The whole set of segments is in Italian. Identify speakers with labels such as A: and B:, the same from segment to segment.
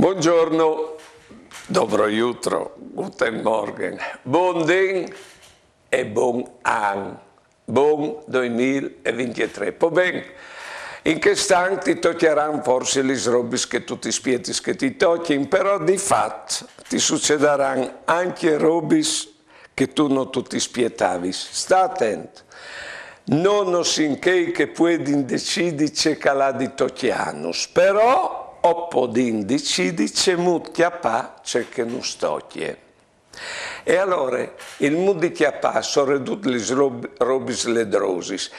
A: Buongiorno, dobro jutro, guten morgen, buon den e buon an, buon 2023. Po ben, in che stanti toccheranno forse gli srobis che tu ti spieti che ti tocchin, però di fatto ti succederanno anche robis che tu non ti spietavi. Sta attento. Non osinchei che puoi decidere c'è calà di tocchianus, però oppodin dicidi cemutia pa non nustotie. E allora il mudi chiapà sorredutlis robis ledrosis,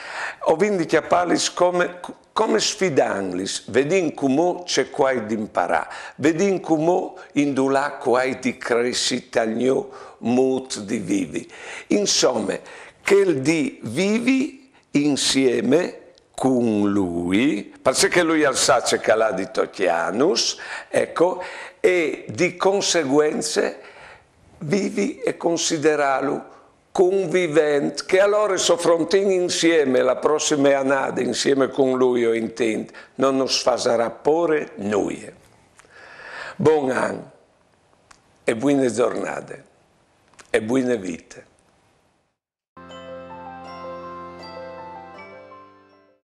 A: ovindi chiapalis come, come sfidanlis, vedin cumo c'è quai d'imparà, vedin cumo indulà quai di crescita gno mut di vivi. Insomma, che il di vivi insieme con lui, perché lui al sace calà di Tocchianus, ecco, e di conseguenza vivi e consideralo convivente, che allora soffrontin insieme, la prossima annata insieme con lui o intento, non nos farà porre noi. Buon anno e buone giornate e buone vite.